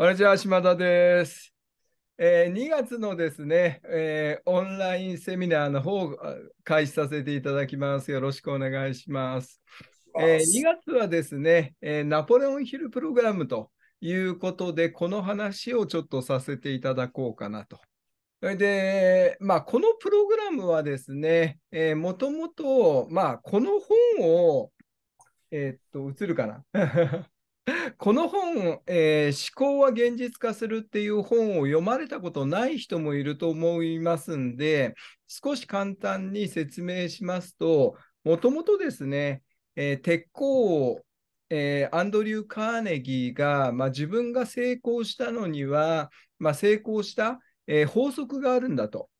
こんにちは、島田です。えー、2月のですね、えー、オンラインセミナーの方開始させていただきます。よろしくお願いします。えー、2月はですね、えナポレオンヒルプログラムということで、この話をちょっとさせていただこうかなと。で、まあ、このプログラムはですね、えもともと、まあ、この本を、えっと、映るかな この本、えー、思考は現実化するっていう本を読まれたことない人もいると思いますんで、少し簡単に説明しますと、もともとですね、えー、鉄鋼を、えー、アンドリュー・カーネギーが、まあ、自分が成功したのには、まあ、成功した、え法則があるんだと。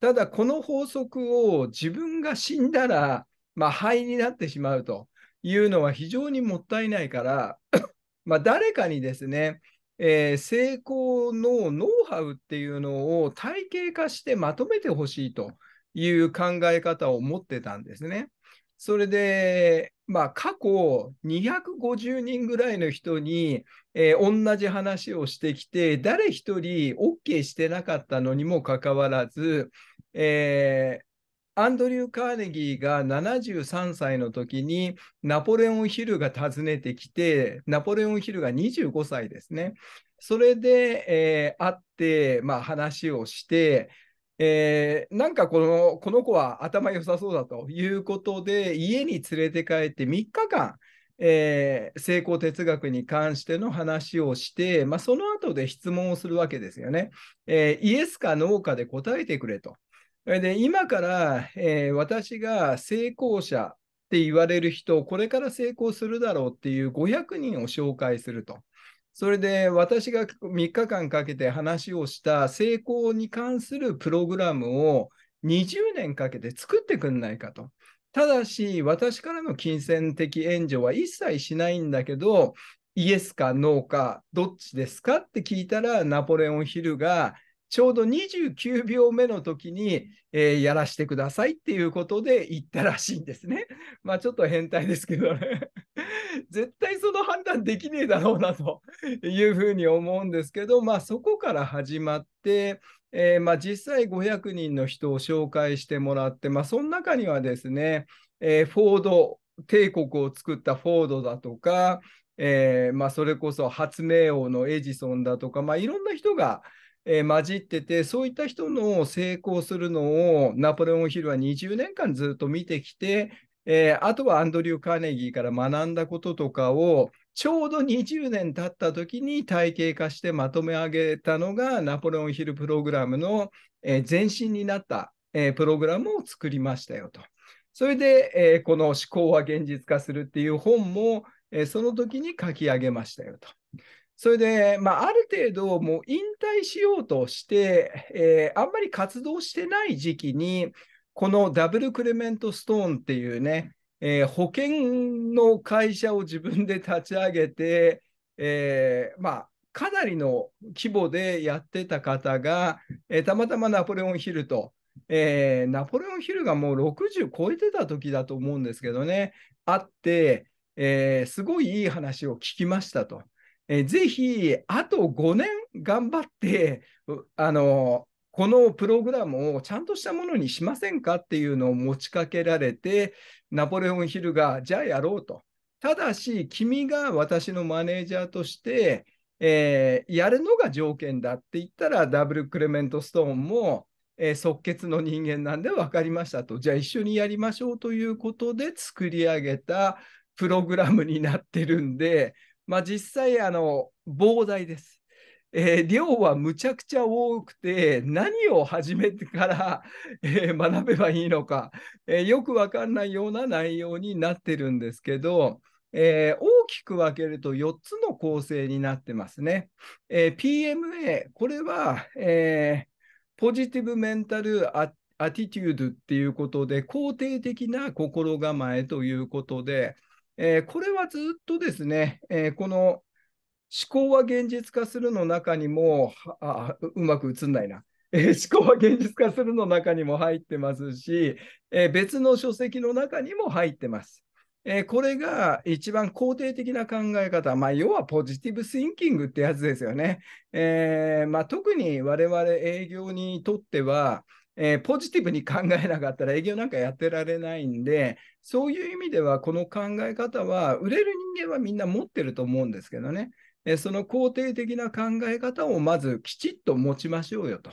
ただ、この法則を自分が死んだら、まあ、灰になってしまうと。いうのは非常にもったいないから、まあ、誰かにですね、えー、成功のノウハウっていうのを体系化してまとめてほしいという考え方を持ってたんですね。それで、まあ、過去250人ぐらいの人に、えー、同じ話をしてきて、誰一人 OK してなかったのにもかかわらず、えー、アンドリュー・カーネギーが73歳の時にナポレオン・ヒルが訪ねてきて、ナポレオン・ヒルが25歳ですね。それで、えー、会って、まあ、話をして、えー、なんかこのこの子は頭良さそうだということで、家に連れて帰って3日間、えー、成功哲学に関しての話をして、まあ、その後で質問をするわけですよね、えー、イエスかノーかで答えてくれと。で今から、えー、私が成功者って言われる人、これから成功するだろうっていう500人を紹介すると。それで私が3日間かけて話をした成功に関するプログラムを20年かけて作ってくんないかと。ただし、私からの金銭的援助は一切しないんだけど、イエスかノーか、どっちですかって聞いたら、ナポレオン・ヒルが、ちょうど29秒目の時に、えー、やらしてくださいっていうことで言ったらしいんですね。まあちょっと変態ですけどね。絶対その判断できねえだろうなというふうに思うんですけど、まあそこから始まって、えー、まあ、実際500人の人を紹介してもらって、まあ、その中にはですね、えー、フォード帝国を作ったフォードだとか、えー、まあ、それこそ発明王のエジソンだとか、まあ、いろんな人が、えー、混じってて、そういった人の成功するのをナポレオン・ヒルは20年間ずっと見てきて、えー、あとはアンドリュー・カーネギーから学んだこととかを、ちょうど20年経った時に体系化してまとめ上げたのがナポレオン・ヒルプログラムの、えー、前身になった、えー、プログラムを作りましたよと。それで、えー、この思考は現実化するっていう本も、えー、その時に書き上げましたよと。それで、まあ、ある程度、もう引退しようとして、えー、あんまり活動してない時期に、このダブル・クレメント・ストーンっていうね、えー、保険の会社を自分で立ち上げて、えー、まあ、かなりの規模でやってた方が、えー、たまたまナポレオン・ヒルと、えナポレオン・ヒルがもう60超えてた時だと思うんですけどね、あって、えすごいいい話を聞きましたと。えー、ぜひ、あと5年頑張って、あの、このプログラムをちゃんとしたものにしませんかっていうのを持ちかけられて、ナポレオン・ヒルが、じゃあやろうと。ただし、君が私のマネージャーとして、えー、やるのが条件だって言ったら、ダブル・クレメント・ストーンも、えー、即決の人間なんで分かりましたと。じゃあ一緒にやりましょうということで作り上げたプログラムになってるんで、まあ、実際あの膨大です。えー、量はむちゃくちゃ多くて何を始めてから、えー、学べばいいのか、えー、よくわかんないような内容になってるんですけど、えー、大きく分けると4つの構成になってますね。え PMA これは、えポジティブメンタルアティテュードっていうことで肯定的な心構えということで、えー、これはずっとですね、えー、この思考は現実化するの中にも、あうまく映んないな、えー、思考は現実化するの中にも入ってますし、え別の書籍の中にも入ってます。えこれが一番肯定的な考え方、まあ、要はポジティブスインキングってやつですよね。えまあ、特に我々営業にとっては、えー、ポジティブに考えなかったら営業なんかやってられないんで、そういう意味ではこの考え方は、売れる人間はみんな持ってると思うんですけどね、えー、その肯定的な考え方をまずきちっと持ちましょうよと。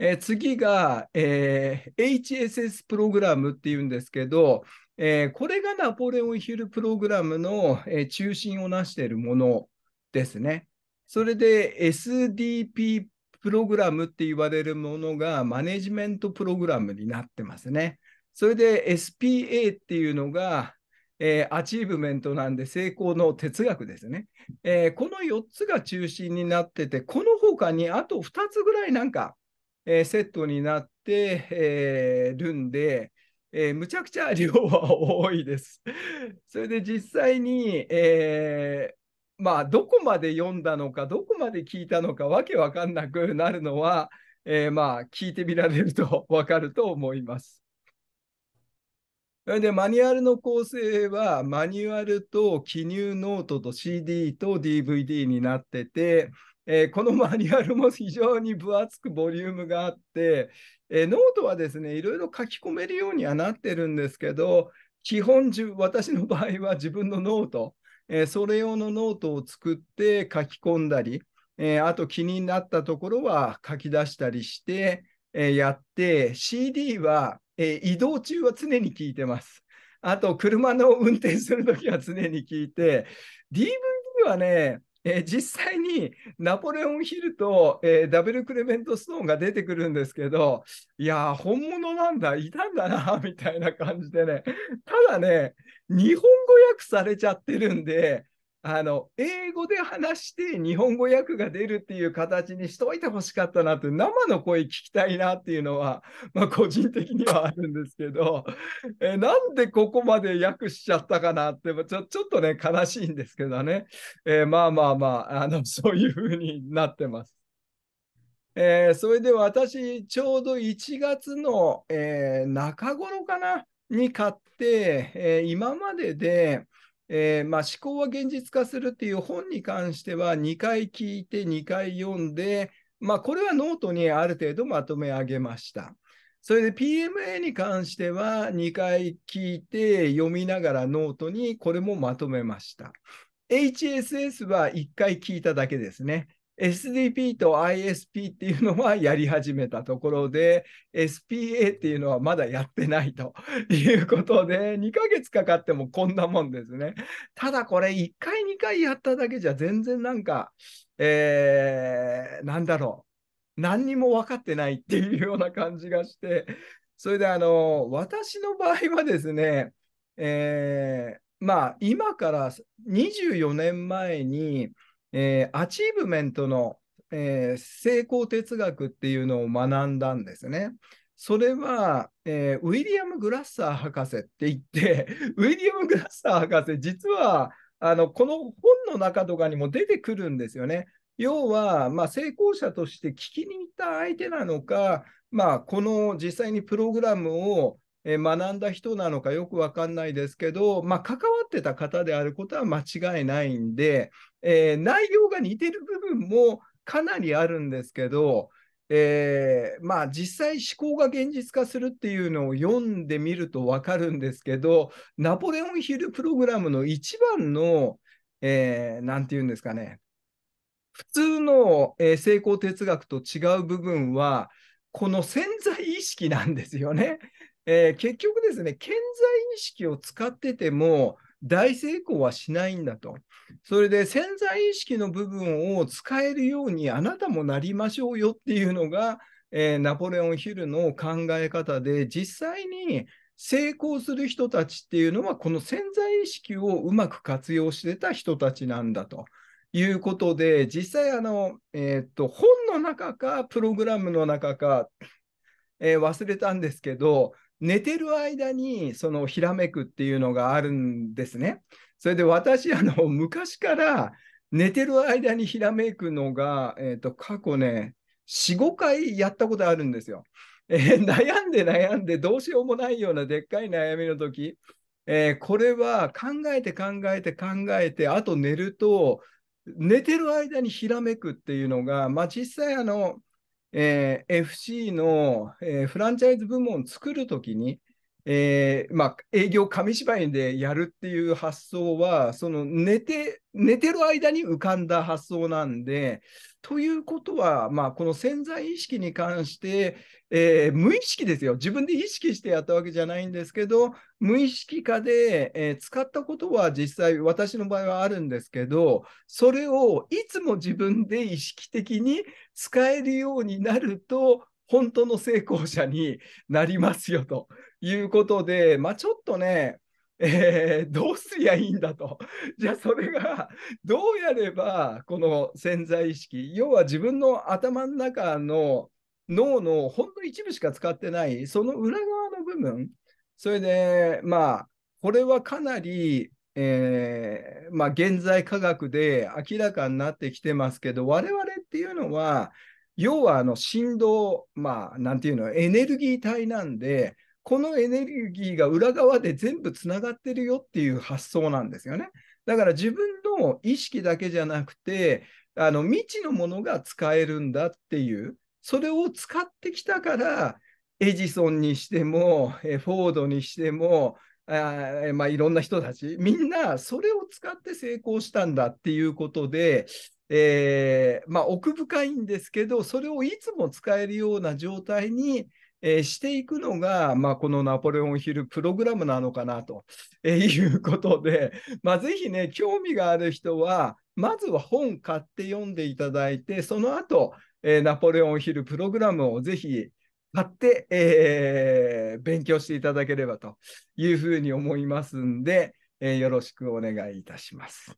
えー、次が、え HSS プログラムっていうんですけど、えこれがナポレオンヒルプログラムの、え中心をなしているものですね。それで SDP プログラムって言われるものがマネジメントプログラムになってますね。それで SPA っていうのが、えー、アチーブメントなんで成功の哲学ですね、えー、この4つが中心になってて、この他にあと2つぐらいなんか、えー、セットになって、えるんで、えむちゃくちゃ量は多いです。それで実際に、えまあ、どこまで読んだのか、どこまで聞いたのか、わけわかんなくなるのは、えー、まあ、聞いてみられると わかると思います。それで、マニュアルの構成は、マニュアルと記入ノートと CD と DVD になってて、えー、この マニュアルも非常に分厚くボリュームがあって、えー、ノートはですね、いろいろ書き込めるようにはなってるんですけど、基本、私の場合は自分のノート、えー、それ用のノートを作って書き込んだり、えー、あと気になったところは書き出したりして、えー、やって、CD は、え移動中は常に聞いてます。あと、車の運転するときは常に聞いて、DVD はね、えー、実際にナポレオン・ヒルと、えー、ダブル・クレメント・ストーンが出てくるんですけど、いやー、本物なんだ、いたんだな、みたいな感じでね、ただね、日本語訳されちゃってるんで、あの英語で話して日本語訳が出るっていう形にしておいてほしかったなって生の声聞きたいなっていうのは、まあ、個人的にはあるんですけど えなんでここまで訳しちゃったかなってちょちょっとね悲しいんですけどね、えー、まあまあまああの そういうふうになってます。えー、それで私ちょうど1月の、えー、中頃かなに買って、え今まででえー、まあ、思考は現実化するっていう本に関しては2回聞いて2回読んで、まあ、これはノートにある程度まとめ上げました。それで PMA に関しては2回聞いて読みながらノートにこれもまとめました。HSS は1回聞いただけですね。SDP と ISP っていうのはやり始めたところで、SPA っていうのはまだやってないと いうことで、2ヶ月かかってもこんなもんですね。ただこれ、1回、2回やっただけじゃ全然なんか、えー、なんだろう。何にも分かってないっていうような感じがして、それであの、私の場合はですね、えー、まあ、今から24年前に、えー、アチーブメントの、えー、成功哲学っていうのを学んだんですね。それは、えー、ウィリアム・グラッサー博士って言って、ウィリアム・グラッサー博士、実はあのこの本の中とかにも出てくるんですよね。要は、まあ、成功者として聞きに行った相手なのか、まあ、この実際にプログラムを学んだ人なのかよくわかんないですけど、まあ、関わってた方であることは間違いないんで、えー、内容が似てる部分もかなりあるんですけど、えー、まあ実際思考が現実化するっていうのを読んでみると分かるんですけどナポレオンヒルプログラムの一番の何、えー、て言うんですかね普通の、え成功哲学と違う部分はこの潜在意識なんですよね。えー、結局ですね、潜在意識を使ってても、大成功はしないんだと。それで潜在意識の部分を使えるようにあなたもなりましょうよっていうのが、えー、ナポレオン・ヒルの考え方で、実際に成功する人たちっていうのは、この潜在意識をうまく活用してた人たちなんだと。いうことで、実際あの、えー、っと、本の中か、プログラムの中か、えー、忘れたんですけど、寝てる間にそのひらめくっていうのがあるんですね。それで私、あの昔から寝てる間にひらめくのが、えーと、過去ね、4、5回やったことあるんですよ。えー、悩んで悩んでどうしようもないようなでっかい悩みの時、えー、これは考えて考えて考えて、あと寝ると、寝てる間にひらめくっていうのが、まあ、実際あの、えー、FC の、えー、フランチャイズ部門を作るときに、えー、まあ、営業紙芝居でやるっていう発想は、その寝て、寝てる間に浮かんだ発想なんで、ということは、まあ、この潜在意識に関して、えー、無意識ですよ。自分で意識してやったわけじゃないんですけど、無意識化で、えー、使ったことは実際私の場合はあるんですけど、それをいつも自分で意識的に使えるようになると、本当の成功者になりますよということで、まあ、ちょっとね、えー、どうすりゃいいんだと。じゃあそれがどうやればこの潜在意識、要は自分の頭の中の脳のほんの一部しか使ってない、その裏側の部分、それで、まあ、これはかなり、えー、まあ、現在科学で明らかになってきてますけど、我々っていうのは、要はあの振動、まあ、なんていうの、エネルギー体なんで、このエネルギーが裏側で全部つながってるよっていう発想なんですよね。だから自分の意識だけじゃなくて、あの未知のものが使えるんだっていう、それを使ってきたから、エジソンにしても、フォードにしても、あまあ、いろんな人たち、みんなそれを使って成功したんだっていうことで、えー、まあ、奥深いんですけど、それをいつも使えるような状態にえー、していくのが、まあ、このナポレオンヒルプログラムなのかなと、えー、いうことで、まあ、ぜひね、興味がある人は、まずは本買って読んでいただいて、その後、えー、ナポレオンヒルプログラムをぜひ買って、えー、勉強していただければというふうに思いますんで、えー、よろしくお願いいたします。